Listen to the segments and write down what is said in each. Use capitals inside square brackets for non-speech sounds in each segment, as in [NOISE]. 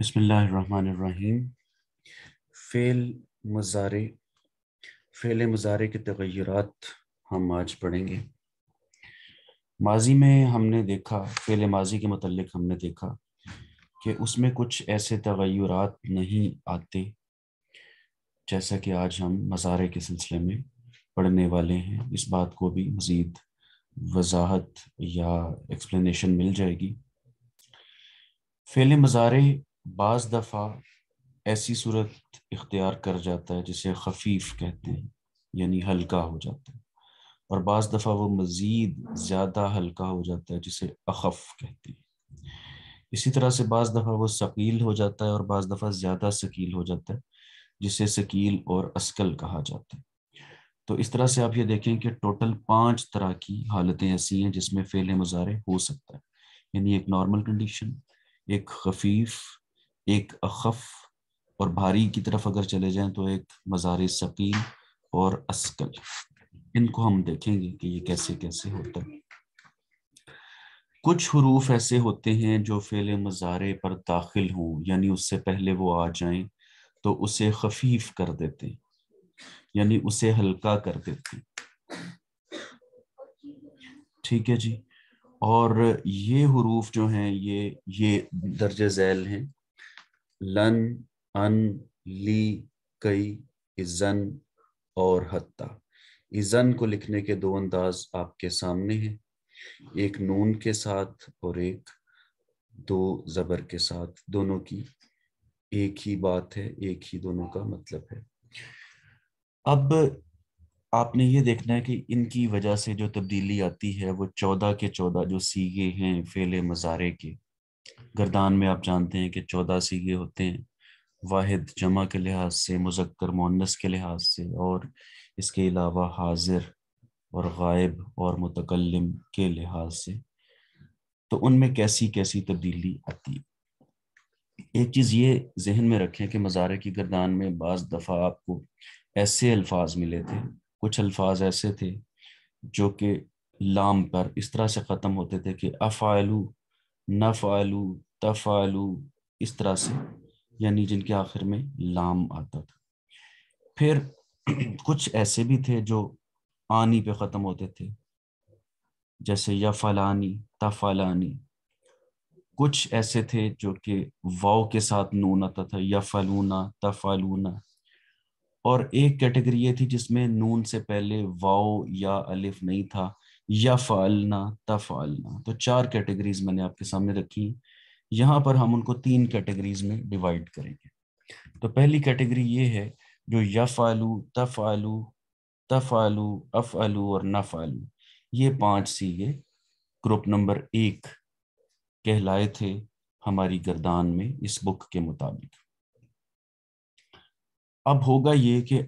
बसमीम fail मज़ारे fail मज़ारे के तगैरत हम आज पढ़ेंगे माजी में हमने देखा फ़ेल माजी के मतलब हमने देखा कि उसमें कुछ ऐसे तगैरत नहीं आते जैसा कि आज हम मज़ारे के सिलसिले में पढ़ने वाले हैं इस बात को भी मज़ीद वजाहत या एक्सप्लेनेशन मिल जाएगी फ़ेल मज़ारे बाज दफ़ा ऐसी सूरत इख्तियार कर जाता है जिसे खफीफ कहते हैं यानी हल्का हो जाता है और बाज़ दफ़ा वो मज़ीद ज़्यादा हल्का हो जाता है जिसे अखफ कहते हैं इसी तरह से बाज़ दफ़ा वो शकील हो जाता है और बाज़ दफ़ा ज़्यादा शकील हो जाता है जिसे शकील और असकल कहा जाता है तो इस तरह से आप ये देखें कि टोटल पांच तरह की हालतें ऐसी हैं जिसमें फेल मुजारे हो सकता है यानी एक नॉर्मल कंडीशन एक खफीफ एक अखफ और भारी की तरफ अगर चले जाएं तो एक मज़ार सकील और अस्कल इनको हम देखेंगे कि ये कैसे कैसे होता है कुछ हरूफ ऐसे होते हैं जो फेल मज़ारे पर दाखिल हों यानी उससे पहले वो आ जाएं तो उसे खफीफ कर देते हैं यानी उसे हल्का कर देते हैं ठीक है जी और ये हरूफ जो हैं ये ये दर्ज झैल हैं लन अन ली कई इजन और हत्ता इजन को लिखने के दो अंदाज आपके सामने हैं एक नून के साथ और एक दो जबर के साथ दोनों की एक ही बात है एक ही दोनों का मतलब है अब आपने ये देखना है कि इनकी वजह से जो तब्दीली आती है वो चौदह के चौदह जो सीगे हैं फेले मज़ारे के गर्दान में आप जानते हैं कि चौदह सीगे होते हैं वाहिद जमा के लिहाज से मुजक्कर मोनस के लिहाज से और इसके अलावा हाजिर और गायब और मुतकलम के लिहाज से तो उनमें कैसी कैसी तब्दीली आती है एक चीज़ ये जहन में रखें कि मज़ारे की गर्दान में बज़ दफ़ा आपको ऐसे अल्फाज मिले थे कुछ अल्फाज ऐसे थे जो कि लाम पर इस तरह से ख़त्म होते थे कि अफायलू नफ़ालू तफ़ालू इस तरह से यानी जिनके आखिर में लाम आता था फिर [CLEARS THROAT] कुछ ऐसे भी थे जो आनी पे ख़त्म होते थे जैसे या फलानी तफलानी कुछ ऐसे थे जो कि वाव के साथ नून आता था या फलूना तफालूना और एक कैटेगरी ये थी जिसमें नून से पहले वाव या अलिफ नहीं था या फालना तफालना तो चार कैटेगरीज मैंने आपके सामने रखी यहाँ पर हम उनको तीन कैटेगरीज में डिवाइड करेंगे तो पहली कैटेगरी ये है जो यफालू तफालू तफालू अफालू और नफालू ये पांच सीगे ग्रुप नंबर एक कहलाए थे हमारी गर्दान में इस बुक के मुताबिक अब होगा ये कि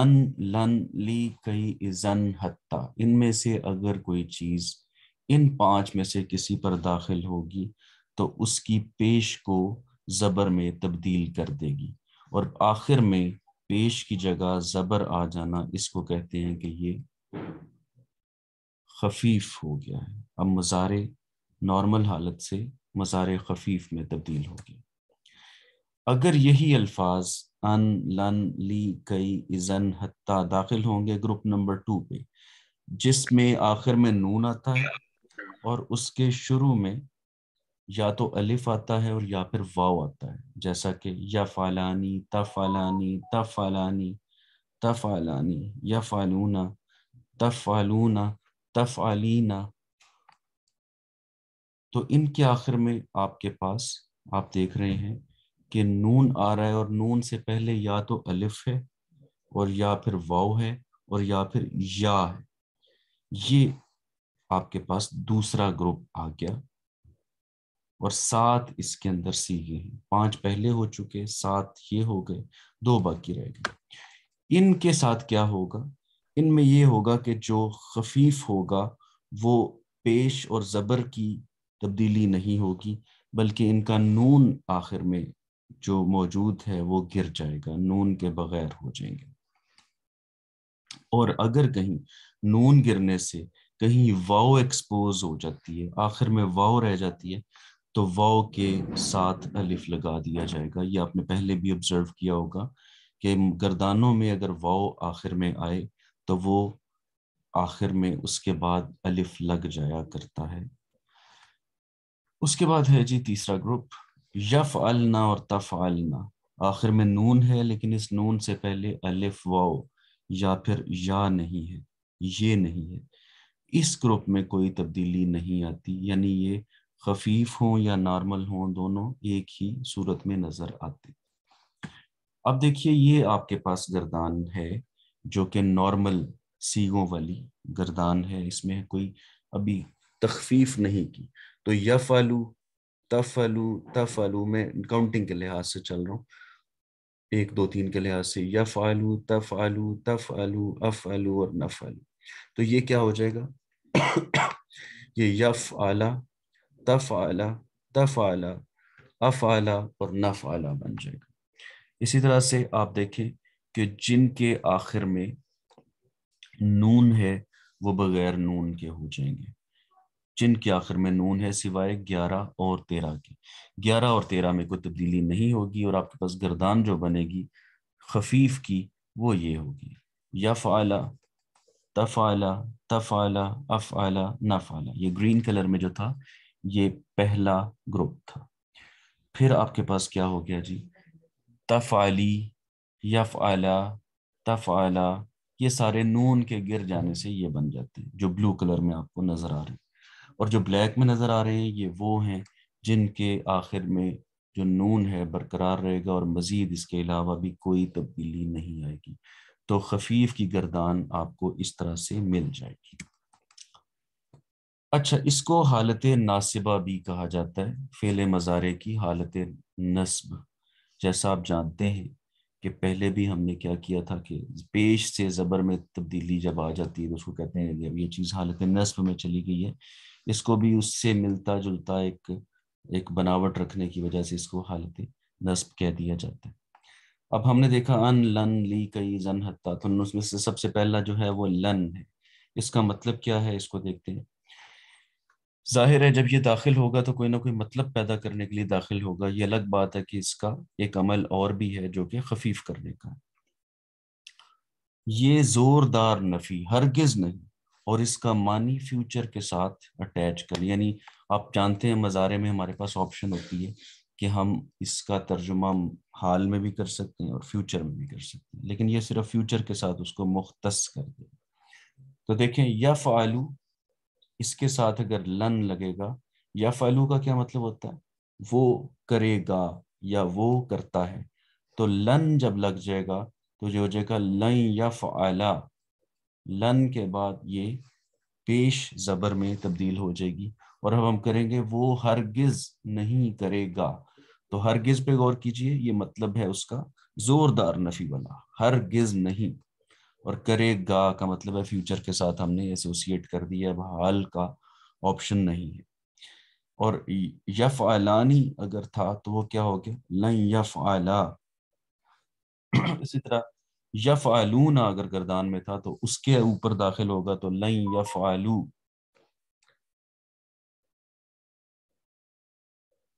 अन लन ली कई इजन हत्ता इनमें से अगर कोई चीज इन पांच में से किसी पर दाखिल होगी तो उसकी पेश को जबर में तब्दील कर देगी और आखिर में पेश की जगह जबर आ जाना इसको कहते हैं कि ये खफीफ हो गया है अब मज़ारे नॉर्मल हालत से मज़ार खफीफ में तब्दील हो गया अगर यही अल्फाज अन लन ली कई इजन हत्ता दाखिल होंगे ग्रुप नंबर टू पे जिसमें आखिर में नून आता है और उसके शुरू में या तो अलिफ आता है और या फिर वाव आता है जैसा कि या फालानी तफालानी तफालानी तफालानी या फालूना तफालूना तफालीना तो इनके आखिर में आपके पास आप देख रहे हैं कि नून आ रहा है और नून से पहले या तो अलिफ है और या फिर वाव है और या फिर या है ये आपके पास दूसरा ग्रुप आ गया और सात इसके अंदर सीगे हैं पांच पहले हो चुके सात ये हो गए दो बाकी रह गए इनके साथ क्या होगा इनमें ये होगा कि जो खफीफ होगा वो पेश और ज़बर की तब्दीली नहीं होगी बल्कि इनका नून आखिर में जो मौजूद है वो गिर जाएगा नून के बगैर हो जाएंगे और अगर कहीं नून गिरने से कहीं वाओ एक्सपोज हो जाती है आखिर में वाओ रह जाती है तो वाओ के साथ अलिफ लगा दिया जाएगा ये आपने पहले भी ऑब्जर्व किया होगा कि गर्दानों में अगर वाओ आखिर में आए तो वो आखिर में उसके बाद अलिफ लग जाया करता है उसके बाद है जी तीसरा ग्रुप यफ अलना और तफ अलना आखिर में नून है लेकिन इस नून से पहले अलिफ वाओ या फिर या नहीं है ये नहीं है इस ग्रुप में कोई तब्दीली नहीं आती यानी ये खफीफ हों या नॉर्मल हों दोनों एक ही सूरत में नज़र आते अब देखिए ये आपके पास गर्दान है जो कि नॉर्मल सीगों वाली गर्दान है इसमें कोई अभी तखफीफ नहीं की तो यफ आलू तफलू तफलू में काउंटिंग के लिहाज से चल रहा हूँ एक दो तीन के लिहाज से यफ आलू तफ आलू तफ आलू अफ आलू और नफ आलू तो ये क्या हो जाएगा [COUGHS] ये यफ आला तफ आला तफ आला अफ आला और नफ आला बन जाएगा इसी तरह से आप देखें कि जिनके आखिर में नून है वो बगैर नून के हो जाएंगे जिनके आखिर में नून है सिवाय ग्यारह और तेरह के ग्यारह और तेरह में कोई तब्दीली नहीं होगी और आपके पास गर्दान जो बनेगी खफीफ की वो ये होगी यफ आला आला तफ तफ आला अफ आला नफ आला ये ग्रीन कलर में जो था ये पहला ग्रुप था फिर आपके पास क्या हो गया जी तफ आला तफ आला ये सारे नून के गिर जाने से ये बन जाते हैं जो ब्लू कलर में आपको नज़र आ रहे हैं और जो ब्लैक में नज़र आ रहे हैं ये वो हैं जिनके आखिर में जो नून है बरकरार रहेगा और मज़ीद इसके अलावा भी कोई तब्दीली नहीं आएगी तो खफीफ की गर्दान आपको इस तरह से मिल जाएगी अच्छा इसको हालत नासिबा भी कहा जाता है फेले मज़ारे की हालत नस्ब जैसा आप जानते हैं कि पहले भी हमने क्या किया था कि पेश से ज़बर में तब्दीली जब आ जाती है तो उसको कहते हैं ये चीज़ हालत नस्ब में चली गई है इसको भी उससे मिलता जुलता एक एक बनावट रखने की वजह से इसको हालत नस्ब कह दिया जाता है अब हमने देखा अन लन ली कई जन हत्ता तो उसमें से सबसे पहला जो है वो लन है इसका मतलब क्या है इसको देखते हैं जाहिर है जब ये दाखिल होगा तो कोई ना कोई मतलब पैदा करने के लिए दाखिल होगा ये अलग बात है कि इसका एक अमल और भी है जो कि खफीफ करने का ये जोरदार नफी हरगिज नहीं और इसका मानी फ्यूचर के साथ अटैच कर यानी आप जानते हैं मज़ारे में हमारे पास ऑप्शन होती है कि हम इसका तर्जुमा हाल में भी कर सकते हैं और फ्यूचर में भी कर सकते हैं लेकिन ये सिर्फ फ्यूचर के साथ उसको मुख्त कर दे तो देखें या फ़ालू इसके साथ अगर लन लगेगा या फ़ालू का क्या मतलब होता है वो करेगा या वो करता है तो लन जब लग जाएगा तो जो हो जाएगा लन या फ़ाला लन के बाद ये पेश जबर में तब्दील हो जाएगी और अब हम करेंगे वो हरगिज नहीं करेगा तो हरगिज पे गौर कीजिए ये मतलब है उसका जोरदार नफी वाला हरगिज नहीं और करेगा का मतलब है फ्यूचर के साथ हमने एसोसिएट कर दिया अब हाल का ऑप्शन नहीं है और यफ आलानी अगर था तो वो क्या हो गया लन यफ आला [CLEARS THROAT] इसी तरह यफ आलू ना अगर गर्दान में था तो उसके ऊपर दाखिल होगा तो लई यफ आलू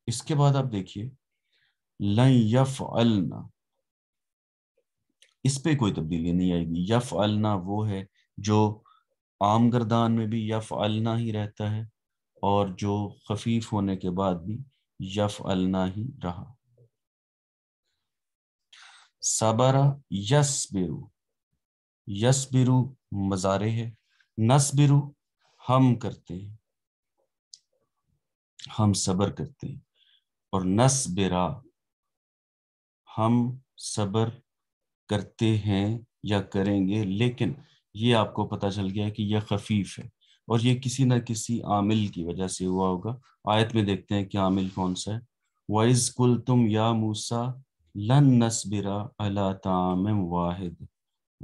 इसके बाद आप देखिए लई यफ अलना इस पे कोई तब्दीली नहीं आएगी यफ अलना वो है जो आम गर्दान में भी यफ अलना ही रहता है और जो खफीफ होने के बाद भी यफ अलना ही रहा सबर यस बिरु मजारे है नसबिरु हम करते हैं हम सबर करते हैं और बिरा हम सबर करते हैं या करेंगे लेकिन ये आपको पता चल गया कि यह खफीफ है और ये किसी ना किसी आमिल की वजह से हुआ होगा आयत में देखते हैं कि आमिल कौन सा है वाइज कुल तुम या मूसा लन नसबिरा अला ताम वाहिद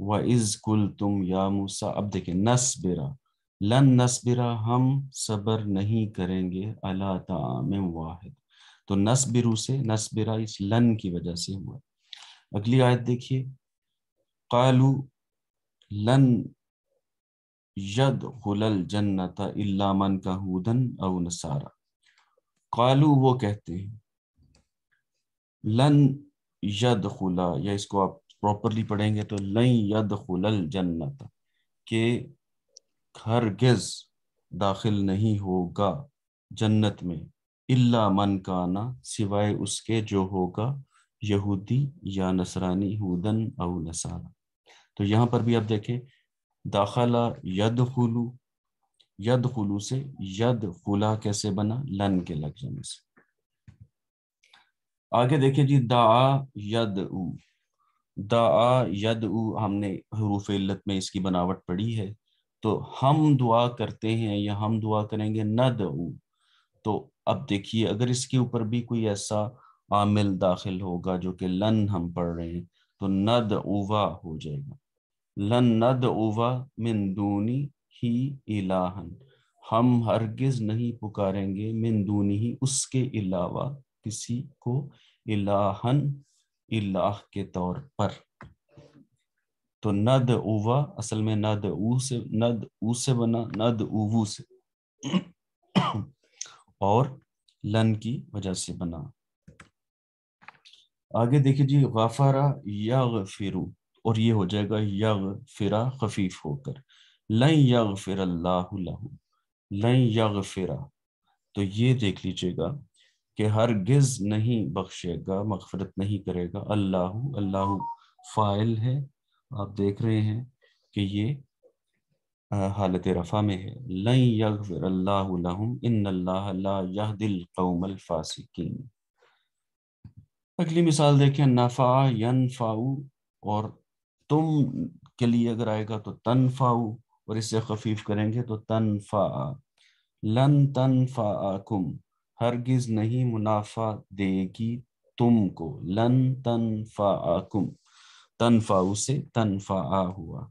व इज़ कुल तुम या मूसा अब देखें नसबिरा लन नसबिरा हम सबर नहीं करेंगे अला ताम वाहिद तो नसबिरू से नसबिरा इस लन की वजह से हुआ अगली आयत देखिए कालू लन यद हुलल जन्नत इल्ला मन का हुदन अव नसारा कालू वो कहते हैं लन यद खुला या इसको आप प्रॉपरली पढ़ेंगे तो लई यद खुलल जन्नत के हरगिज दाखिल नहीं होगा जन्नत में इल्ला मन काना सिवाय उसके जो होगा यहूदी या नसरानी हुदन अव नसारा तो यहाँ पर भी आप देखें दाखला यद खुलू यद खुलू से यद खुला कैसे बना लन के लग जाने से आगे देखिए जी दा यद उ दा यद उ हमने हरूफ इल्लत में इसकी बनावट पढ़ी है तो हम दुआ करते हैं या हम दुआ करेंगे नद दऊ तो अब देखिए अगर इसके ऊपर भी कोई ऐसा आमिल दाखिल होगा जो कि लन हम पढ़ रहे हैं तो नद उवा हो जाएगा लन नद उवा मिन दूनी ही इलाहन हम हरगिज नहीं पुकारेंगे मिन दूनी ही उसके अलावा किसी को इलाहन इलाह के तौर पर तो नद उवा असल में नद ऊ से नद ऊ से बना नद उवू से और लन की वजह से बना आगे देखिए जी गफारा यग फिरू और ये हो जाएगा यग फिरा खफीफ होकर लन यग फिर लई लन यग फिरा तो ये देख लीजिएगा कि गिज नहीं बख्शेगा मगफरत नहीं करेगा अल्लाह अल्लाह फ़ाइल है आप देख रहे हैं कि ये हालत रफ़ा में है लई यगफिर अल्लाह इन अल्लाह दिल कौमल फ़ासिकीन अगली मिसाल देखें नफ़ा यनफ़ाऊ और तुम के लिए अगर आएगा तो तनफ़ाऊ और इसे खफीफ करेंगे तो तनफ़ा लन तनफ़ा आकुम हरगिज नहीं मुनाफा देगी तुमको लन तन तनफाकुम तनफा उसे तनफा हुआ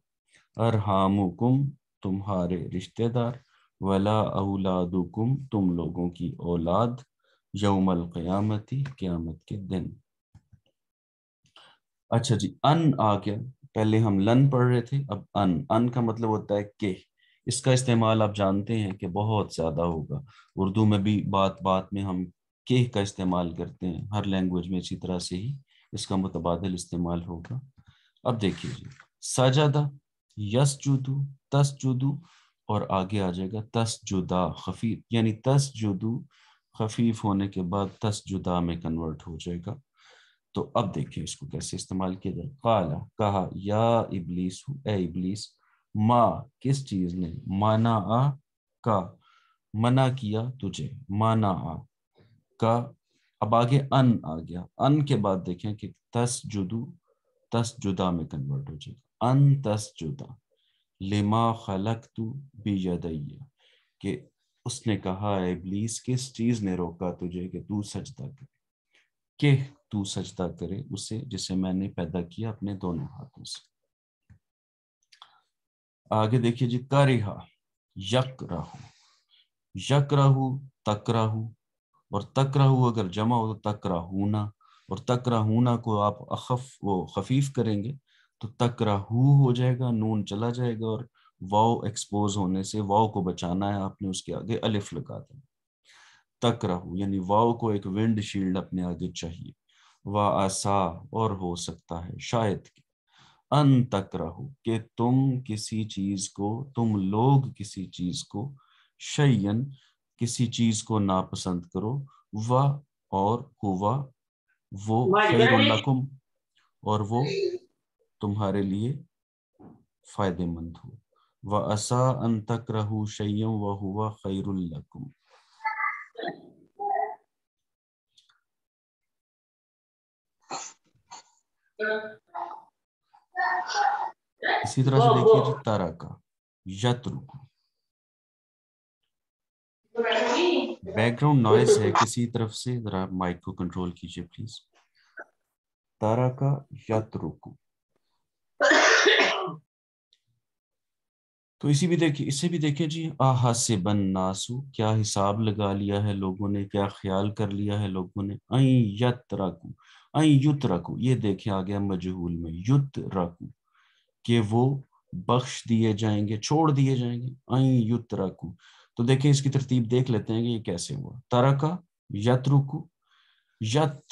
अरहामुकुम तुम्हारे रिश्तेदार वला औलादुकुम तुम लोगों की औलाद यौमल क़यामती क़यामत के दिन अच्छा जी अन आ गया पहले हम लन पढ़ रहे थे अब अन अन का मतलब होता है के इसका इस्तेमाल आप जानते हैं कि बहुत ज़्यादा होगा उर्दू में भी बात बात में हम के का इस्तेमाल करते हैं हर लैंग्वेज में इसी तरह से ही इसका मुतबादल इस्तेमाल होगा अब देखिए जी यस जुदू तस जुदू और आगे आ जाएगा तस जुदा खफीफ यानी तस जुदू खफीफ होने के बाद तस जुदा में कन्वर्ट हो जाएगा तो अब देखिए इसको कैसे इस्तेमाल किया जाए काला कहा या इबलीस ए इबलीस मा किस चीज ने माना आ का मना किया तुझे माना आ का अब आगे अन आ गया अन के बाद देखें कि तस जुदू तस जुदा में कन्वर्ट हो जाएगा अन तस जुदा लिमा खलक तू बेजदैया कि उसने कहा है इबलीस किस चीज ने रोका तुझे कि तू सजदा करे के तू सजदा करे उसे जिसे मैंने पैदा किया अपने दोनों हाथों से आगे देखिए जी करिहा यक रहु यक रहु तक रहु और तक रहु अगर जमा हो तो तक रहुना और तक रहुना को आप अखफ वो खफीफ करेंगे तो तक रहु हो जाएगा नून चला जाएगा और वाओ एक्सपोज होने से वाओ को बचाना है आपने उसके आगे अलिफ लगा देना तक रहु यानी वाओ को एक विंड शील्ड अपने आगे चाहिए वा आसा और हो सकता है शायद के अन तक रहो कि तुम किसी चीज को तुम लोग किसी चीज को शयन किसी चीज को नापसंद करो व और हुआ वो खैरुल्लकुम और वो तुम्हारे लिए फायदेमंद हो व असा अन तक रहू शयम व हुआ खैरुल्लकुम Thank इसी तरह से देखिए जी तारा का यत्रु बैकग्राउंड नॉइज है किसी तरफ से जरा माइक को कंट्रोल कीजिए प्लीज तारा का यात्रुकु तो इसी भी देखिए इसे भी देखिए जी आहा से बन नासु क्या हिसाब लगा लिया है लोगों ने क्या ख्याल कर लिया है लोगों ने अई को युत रखू ये देखे आ गया मजहूल में युत रखू के वो बख्श दिए जाएंगे छोड़ दिए जाएंगे आई युत रखू तो देखिए इसकी तरतीब देख लेते हैं कि ये कैसे हुआ तरका यत रुकू यत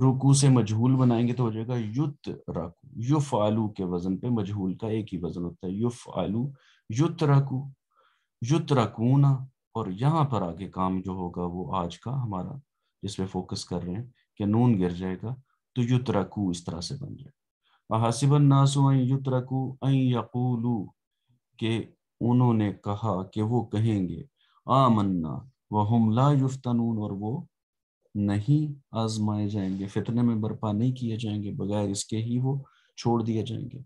रुकू से मजहूल बनाएंगे तो हो जाएगा युत रकू युफ आलू के वजन पे मजहूल का एक ही वजन होता है युफ आलू युत रखू युत रकूना और यहाँ पर आगे काम जो होगा वो आज का हमारा जिसपे पे फोकस कर रहे हैं कि नून गिर जाएगा तो युत रकू इस तरह से बन जाएगा हसिबन नासो युत रकू यकूलू के उन्होंने कहा कि वो कहेंगे आमन्ना वह हमला युफ्तनून और वो नहीं आजमाए जाएंगे फितने में बर्पा नहीं किए जाएंगे बगैर इसके ही वो छोड़ दिए जाएंगे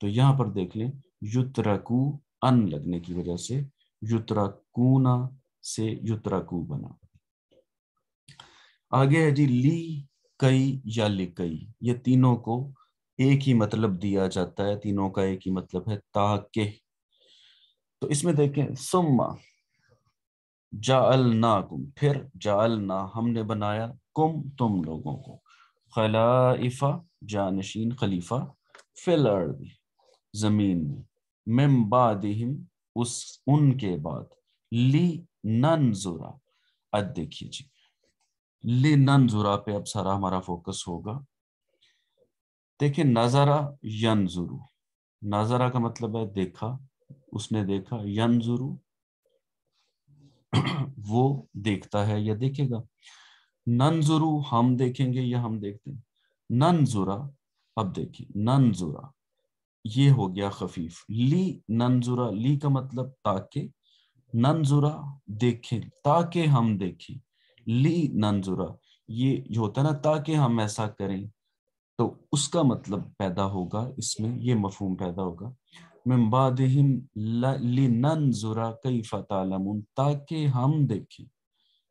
तो यहाँ पर देख लें युतरकू अन लगने की वजह से युतरकूना से युतरकू बना आगे है जी ली कई या कई ये तीनों को एक ही मतलब दिया जाता है तीनों का एक ही मतलब है ताके तो इसमें देखें सुम्मा जाल ना कुम फिर जाल ना हमने बनाया कुम तुम लोगों को खलाइफा जानशीन खलीफा फिल जमीन में मेम्बादिम उस उनके बाद ली नन जुरा अद देखिए जी ले पे अब सारा हमारा फोकस होगा देखिए यन यनजुरु नजरा का मतलब है देखा उसने देखा यनजुरु [CLEARS THROAT] वो देखता है या देखेगा ननजुरु हम देखेंगे या हम देखते हैं जुरा अब देखिए जुरा ये हो गया खफीफ ली जुरा ली का मतलब ताके जुरा देखें ताके हम देखें ली नंजुरा ये जो होता है ना ताकि हम ऐसा करें तो उसका मतलब पैदा होगा इसमें ये मफहम पैदा होगा ली नंजुरा कैफा तालमून ताकि हम देखें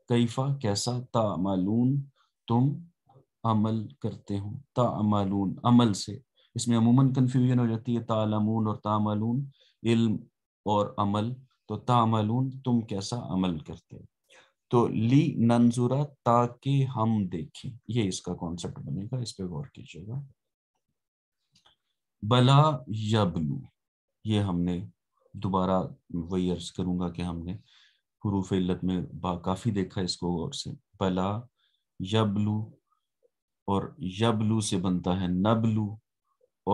कैफा कैसा तामालून तुम अमल करते हो तामालून अमल से इसमें अमूमन कन्फ्यूजन हो जाती है तालमून और तामालून इल्म और अमल तो तामालून तुम कैसा अमल करते हो तो ली नंजूरा ताकि हम देखें ये इसका कॉन्सेप्ट बनेगा इस पर गौर कीजिएगा बला यबलू ये हमने दोबारा वही अर्ज करूंगा कि हमने हरूफ इल्लत में बा काफ़ी देखा इसको गौर से बला यबलू और यबलू से बनता है नबलू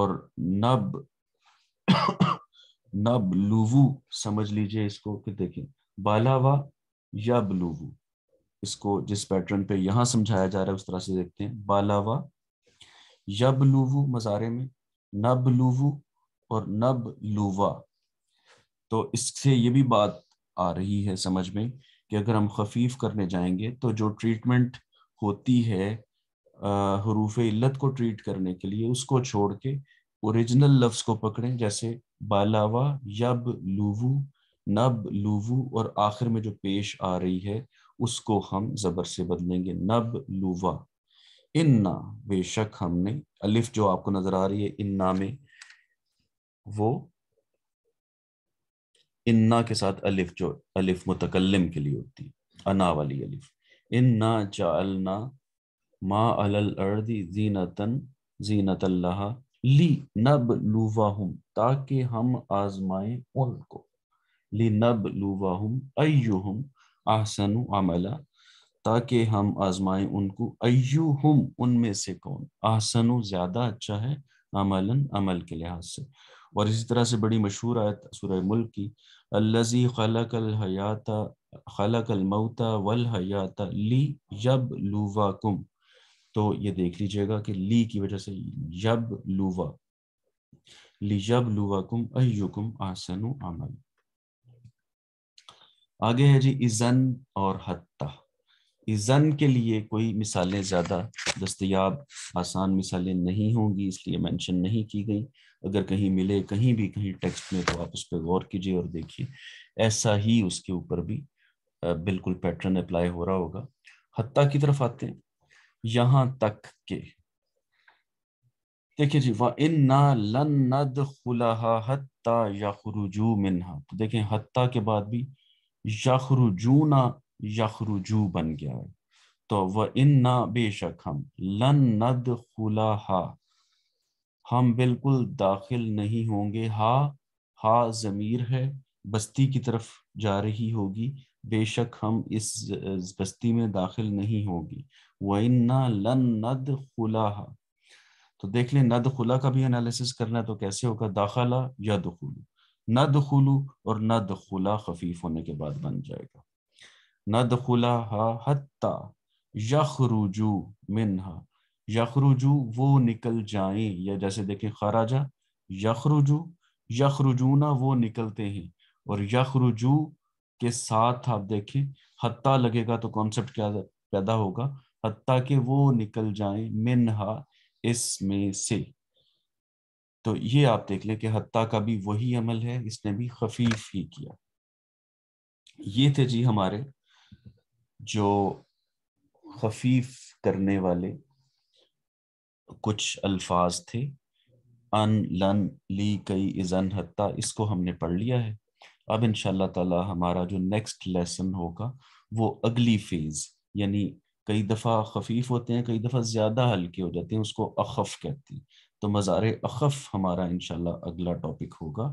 और नब नबलुवू समझ लीजिए इसको कि देखें बालावा या बलूवू इसको जिस पैटर्न पे यहां समझाया जा रहा है उस तरह से देखते हैं बालावा यब लूवू मज़ारे में नब लूवू और नब लूवा तो इससे ये भी बात आ रही है समझ में कि अगर हम खफीफ करने जाएंगे तो जो ट्रीटमेंट होती है हरूफ इल्लत को ट्रीट करने के लिए उसको छोड़ के ओरिजिनल लफ्ज़ को पकड़ें जैसे बालावा यब लूवू नब लूवू और आखिर में जो पेश आ रही है उसको हम जबर से बदलेंगे नब लुवा इन्ना बेशक हमने अलिफ जो आपको नजर आ रही है इन्ना में वो इन्ना के साथ अलिफ जो अलिफ मुतकलम के लिए होती है अना वाली अलिफ इन्ना चालना मा अलल अर्दी जीनतन जीनत ली नब लुवा हम ताकि हम आजमाएं उनको लिनबलुवाहुम अयुहुम आहसनु अमला ताकि हम आजमाएं उनको अयुहुम उनमें से कौन आहसनु ज्यादा अच्छा है अमलन अमल के लिहाज से और इसी तरह से बड़ी मशहूर आयत सुर मुल्क की अल्लजी खलक हयाता खलक मऊता वल हयाता ली यब कुम तो ये देख लीजिएगा कि ली की वजह से यब लुवा ली यब लुवाकुम अयुकुम आसनु अमल आगे है जी इज़न और हत्ता इज़न के लिए कोई मिसालें ज़्यादा दस्तयाब आसान मिसालें नहीं होंगी इसलिए मेंशन नहीं की गई अगर कहीं मिले कहीं भी कहीं टेक्स्ट में तो आप उस पर गौर कीजिए और देखिए ऐसा ही उसके ऊपर भी बिल्कुल पैटर्न अप्लाई हो रहा होगा हत्ता की तरफ आते हैं यहां तक के देखिए जी इन ना लन नद खुला हत्ता या खुरुजू मिनहा तो देखें हत्ता के बाद भी यखरुजूना यखरुजू बन गया है तो वह इन ना बेशक हम लन नद खुला हा हम बिल्कुल दाखिल नहीं होंगे हा हा ज़मीर है बस्ती की तरफ जा रही होगी बेशक हम इस बस्ती में दाखिल नहीं होगी वह इन ना लन नद खुला हा तो देख लें नद खुला का भी एनालिसिस करना है तो कैसे होगा दाखला या दखुलू ना दखुलू और ना दखुला खफीफ होने के बाद बन जाएगा ना दखुला हत्ता यखरुजू यखरुजू वो निकल जाए या जैसे देखें खराजा यखरुजू यखरुजूना वो निकलते हैं और यखरुजू के साथ आप देखें हत्ता लगेगा तो कॉन्सेप्ट क्या पैदा होगा हत्ता के वो निकल जाएं मिनहा इसमें से तो ये आप देख ले कि हती का भी वही अमल है इसने भी खफीफ ही किया ये थे जी हमारे जो खफीफ करने वाले कुछ अल्फाज थे अन लन ली कई इजन हत्ता इसको हमने पढ़ लिया है अब इन ताला हमारा जो नेक्स्ट लेसन होगा वो अगली फेज यानी कई दफ़ा खफीफ होते हैं कई दफ़ा ज़्यादा हल्के हो जाते हैं उसको अखफ कहते हैं तो मज़ार अखफ हमारा इनशाला अगला टॉपिक होगा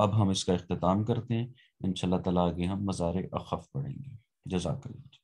अब हम इसका अख्ताम करते हैं इन तला आगे हम मज़ार अखफ पढ़ेंगे जजाकल्ला